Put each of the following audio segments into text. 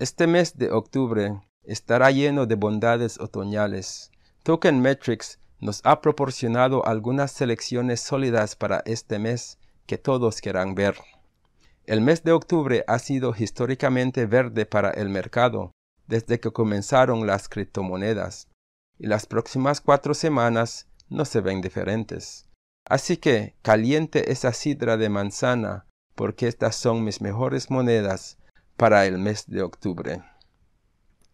Este mes de octubre estará lleno de bondades otoñales. Token Metrics nos ha proporcionado algunas selecciones sólidas para este mes que todos querrán ver. El mes de octubre ha sido históricamente verde para el mercado desde que comenzaron las criptomonedas, y las próximas cuatro semanas no se ven diferentes. Así que caliente esa sidra de manzana, porque estas son mis mejores monedas para el mes de octubre.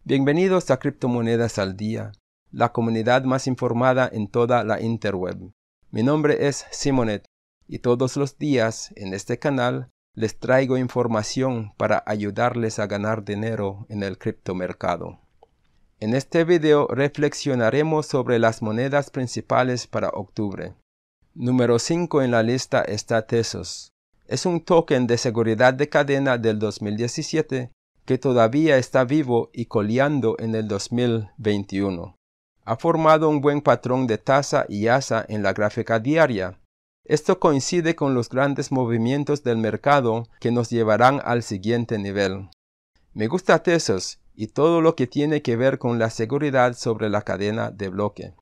Bienvenidos a Criptomonedas al Día, la comunidad más informada en toda la interweb. Mi nombre es Simonet y todos los días en este canal les traigo información para ayudarles a ganar dinero en el criptomercado. En este video reflexionaremos sobre las monedas principales para octubre. Número 5 en la lista está Tesos, es un token de seguridad de cadena del 2017 que todavía está vivo y coleando en el 2021. Ha formado un buen patrón de tasa y asa en la gráfica diaria. Esto coincide con los grandes movimientos del mercado que nos llevarán al siguiente nivel. Me gusta Tesos y todo lo que tiene que ver con la seguridad sobre la cadena de bloque.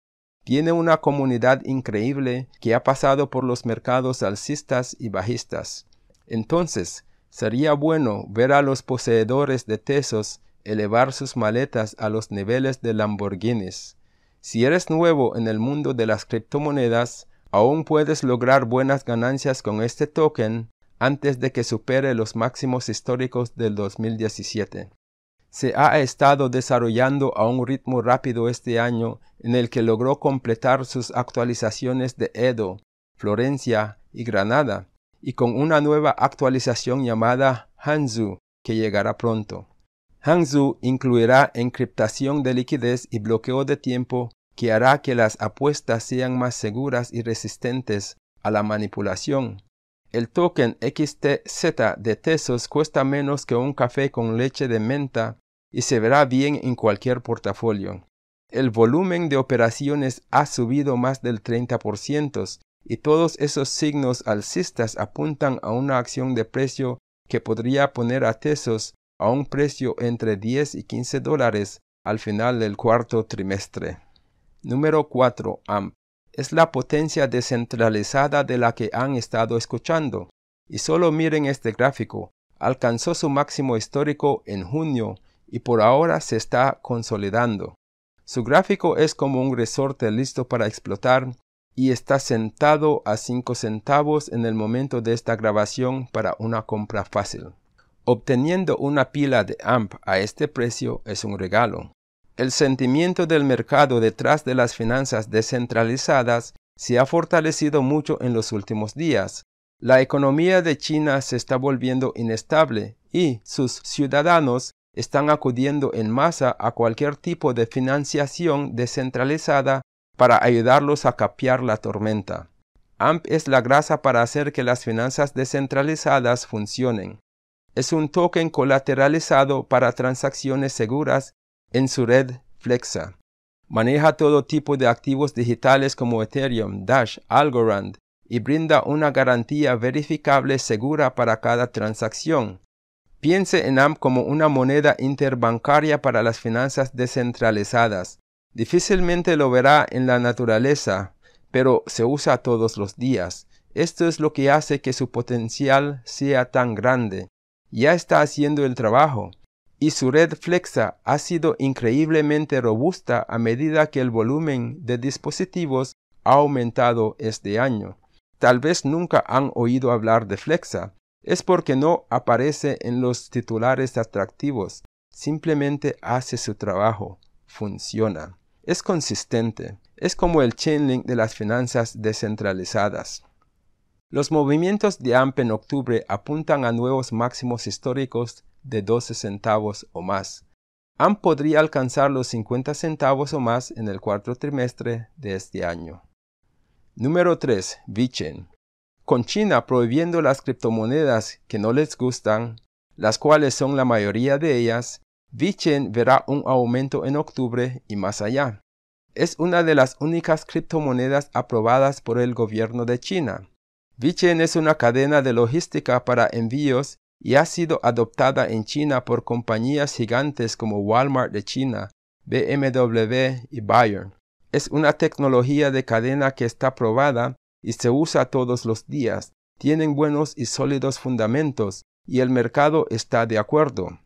Tiene una comunidad increíble que ha pasado por los mercados alcistas y bajistas. Entonces, sería bueno ver a los poseedores de Tesos elevar sus maletas a los niveles de Lamborghinis. Si eres nuevo en el mundo de las criptomonedas, aún puedes lograr buenas ganancias con este token antes de que supere los máximos históricos del 2017 se ha estado desarrollando a un ritmo rápido este año en el que logró completar sus actualizaciones de Edo, Florencia y Granada, y con una nueva actualización llamada Hanzu, que llegará pronto. Hanzu incluirá encriptación de liquidez y bloqueo de tiempo que hará que las apuestas sean más seguras y resistentes a la manipulación. El token XTZ de Tesos cuesta menos que un café con leche de menta y se verá bien en cualquier portafolio. El volumen de operaciones ha subido más del 30% y todos esos signos alcistas apuntan a una acción de precio que podría poner a Tesos a un precio entre 10 y 15 dólares al final del cuarto trimestre. Número 4. AMP. Es la potencia descentralizada de la que han estado escuchando. Y solo miren este gráfico. Alcanzó su máximo histórico en junio y por ahora se está consolidando. Su gráfico es como un resorte listo para explotar y está sentado a cinco centavos en el momento de esta grabación para una compra fácil. Obteniendo una pila de AMP a este precio es un regalo. El sentimiento del mercado detrás de las finanzas descentralizadas se ha fortalecido mucho en los últimos días. La economía de China se está volviendo inestable y sus ciudadanos están acudiendo en masa a cualquier tipo de financiación descentralizada para ayudarlos a capear la tormenta. AMP es la grasa para hacer que las finanzas descentralizadas funcionen. Es un token colateralizado para transacciones seguras en su red Flexa. Maneja todo tipo de activos digitales como Ethereum, Dash, Algorand y brinda una garantía verificable segura para cada transacción, Piense en AM como una moneda interbancaria para las finanzas descentralizadas. Difícilmente lo verá en la naturaleza, pero se usa todos los días. Esto es lo que hace que su potencial sea tan grande. Ya está haciendo el trabajo. Y su red Flexa ha sido increíblemente robusta a medida que el volumen de dispositivos ha aumentado este año. Tal vez nunca han oído hablar de Flexa, es porque no aparece en los titulares atractivos, simplemente hace su trabajo, funciona. Es consistente, es como el chainlink de las finanzas descentralizadas. Los movimientos de AMP en octubre apuntan a nuevos máximos históricos de 12 centavos o más. AMP podría alcanzar los 50 centavos o más en el cuarto trimestre de este año. Número 3. VeChain con China prohibiendo las criptomonedas que no les gustan, las cuales son la mayoría de ellas, Vichen verá un aumento en octubre y más allá. Es una de las únicas criptomonedas aprobadas por el gobierno de China. Vichen es una cadena de logística para envíos y ha sido adoptada en China por compañías gigantes como Walmart de China, BMW y Bayern. Es una tecnología de cadena que está probada y se usa todos los días, tienen buenos y sólidos fundamentos y el mercado está de acuerdo.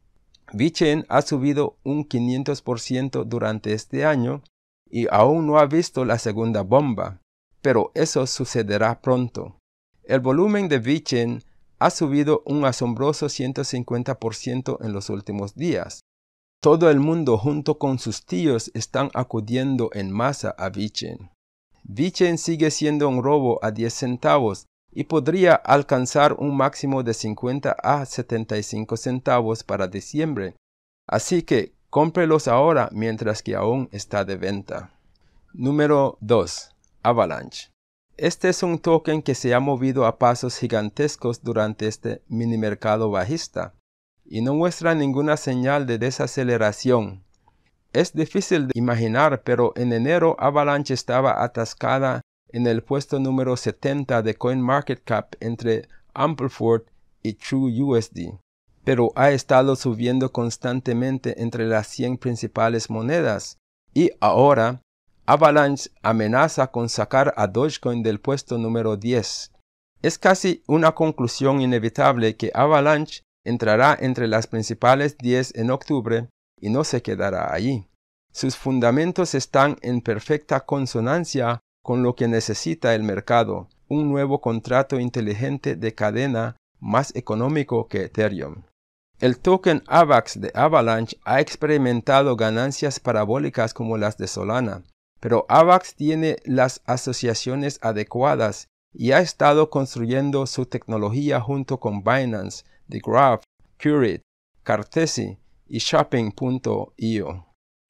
Vichen ha subido un 500% durante este año y aún no ha visto la segunda bomba, pero eso sucederá pronto. El volumen de Vichen ha subido un asombroso 150% en los últimos días. Todo el mundo junto con sus tíos están acudiendo en masa a Vichen. Vichen sigue siendo un robo a 10 centavos y podría alcanzar un máximo de 50 a 75 centavos para diciembre. Así que cómprelos ahora mientras que aún está de venta. Número 2. Avalanche. Este es un token que se ha movido a pasos gigantescos durante este mini mercado bajista y no muestra ninguna señal de desaceleración. Es difícil de imaginar, pero en enero Avalanche estaba atascada en el puesto número 70 de CoinMarketCap entre Ampleford y TrueUSD, pero ha estado subiendo constantemente entre las 100 principales monedas. Y ahora, Avalanche amenaza con sacar a Dogecoin del puesto número 10. Es casi una conclusión inevitable que Avalanche entrará entre las principales 10 en octubre y no se quedará allí. Sus fundamentos están en perfecta consonancia con lo que necesita el mercado, un nuevo contrato inteligente de cadena más económico que Ethereum. El token AVAX de Avalanche ha experimentado ganancias parabólicas como las de Solana, pero AVAX tiene las asociaciones adecuadas y ha estado construyendo su tecnología junto con Binance, The Graph, Curate, Cartesi y shopping.io.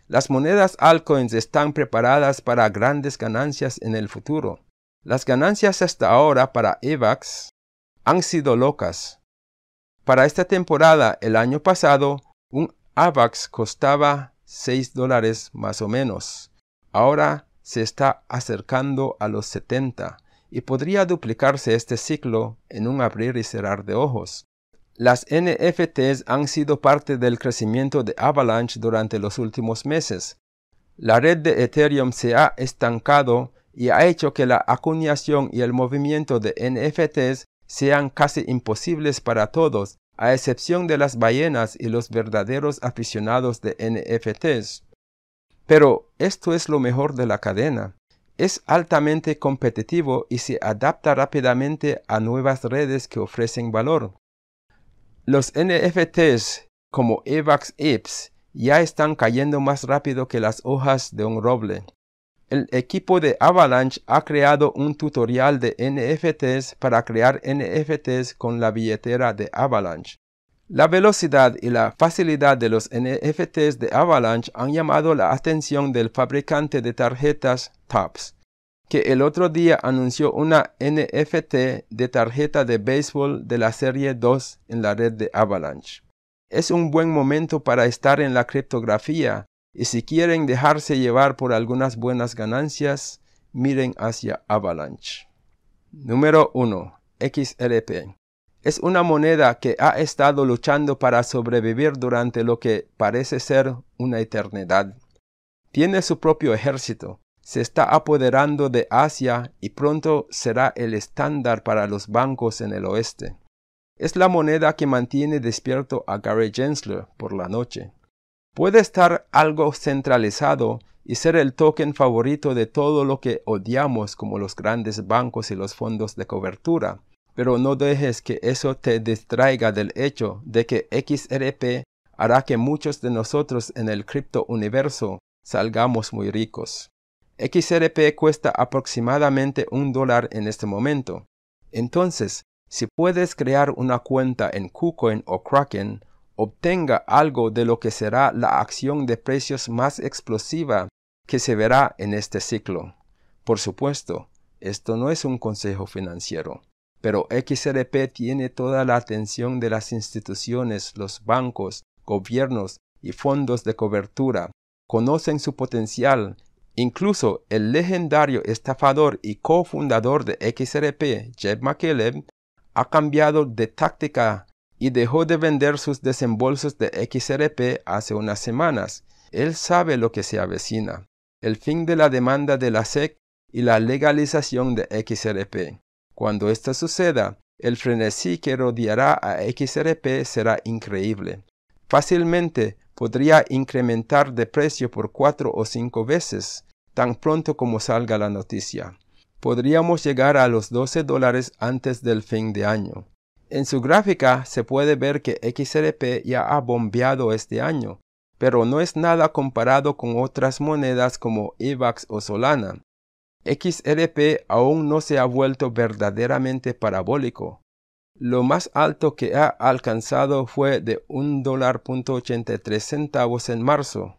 Las monedas altcoins están preparadas para grandes ganancias en el futuro. Las ganancias hasta ahora para EVAX han sido locas. Para esta temporada, el año pasado, un AVAX costaba 6 dólares más o menos. Ahora se está acercando a los 70 y podría duplicarse este ciclo en un abrir y cerrar de ojos. Las NFTs han sido parte del crecimiento de Avalanche durante los últimos meses. La red de Ethereum se ha estancado y ha hecho que la acuñación y el movimiento de NFTs sean casi imposibles para todos, a excepción de las ballenas y los verdaderos aficionados de NFTs. Pero esto es lo mejor de la cadena. Es altamente competitivo y se adapta rápidamente a nuevas redes que ofrecen valor. Los NFTs como EVAX Ips ya están cayendo más rápido que las hojas de un roble. El equipo de Avalanche ha creado un tutorial de NFTs para crear NFTs con la billetera de Avalanche. La velocidad y la facilidad de los NFTs de Avalanche han llamado la atención del fabricante de tarjetas TAPS que el otro día anunció una NFT de tarjeta de béisbol de la Serie 2 en la red de Avalanche. Es un buen momento para estar en la criptografía y si quieren dejarse llevar por algunas buenas ganancias, miren hacia Avalanche. Número 1. XRP Es una moneda que ha estado luchando para sobrevivir durante lo que parece ser una eternidad. Tiene su propio ejército, se está apoderando de Asia y pronto será el estándar para los bancos en el oeste. Es la moneda que mantiene despierto a Gary Gensler por la noche. Puede estar algo centralizado y ser el token favorito de todo lo que odiamos como los grandes bancos y los fondos de cobertura, pero no dejes que eso te distraiga del hecho de que XRP hará que muchos de nosotros en el cripto universo salgamos muy ricos. XRP cuesta aproximadamente un dólar en este momento. Entonces, si puedes crear una cuenta en KuCoin o Kraken, obtenga algo de lo que será la acción de precios más explosiva que se verá en este ciclo. Por supuesto, esto no es un consejo financiero, pero XRP tiene toda la atención de las instituciones, los bancos, gobiernos y fondos de cobertura. Conocen su potencial Incluso el legendario estafador y cofundador de XRP, Jeb McCaleb, ha cambiado de táctica y dejó de vender sus desembolsos de XRP hace unas semanas. Él sabe lo que se avecina, el fin de la demanda de la SEC y la legalización de XRP. Cuando esto suceda, el frenesí que rodeará a XRP será increíble. Fácilmente podría incrementar de precio por cuatro o cinco veces tan pronto como salga la noticia. Podríamos llegar a los 12 dólares antes del fin de año. En su gráfica se puede ver que XRP ya ha bombeado este año, pero no es nada comparado con otras monedas como Evax o Solana. XRP aún no se ha vuelto verdaderamente parabólico. Lo más alto que ha alcanzado fue de $1.83 dólar centavos en marzo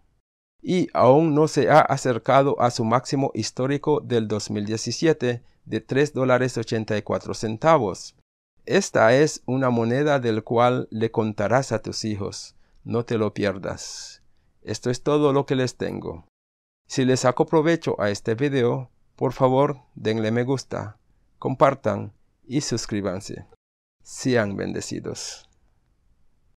y aún no se ha acercado a su máximo histórico del 2017 de $3.84. dólares centavos. Esta es una moneda del cual le contarás a tus hijos. No te lo pierdas. Esto es todo lo que les tengo. Si les saco provecho a este video, por favor denle me gusta, compartan y suscríbanse sean bendecidos.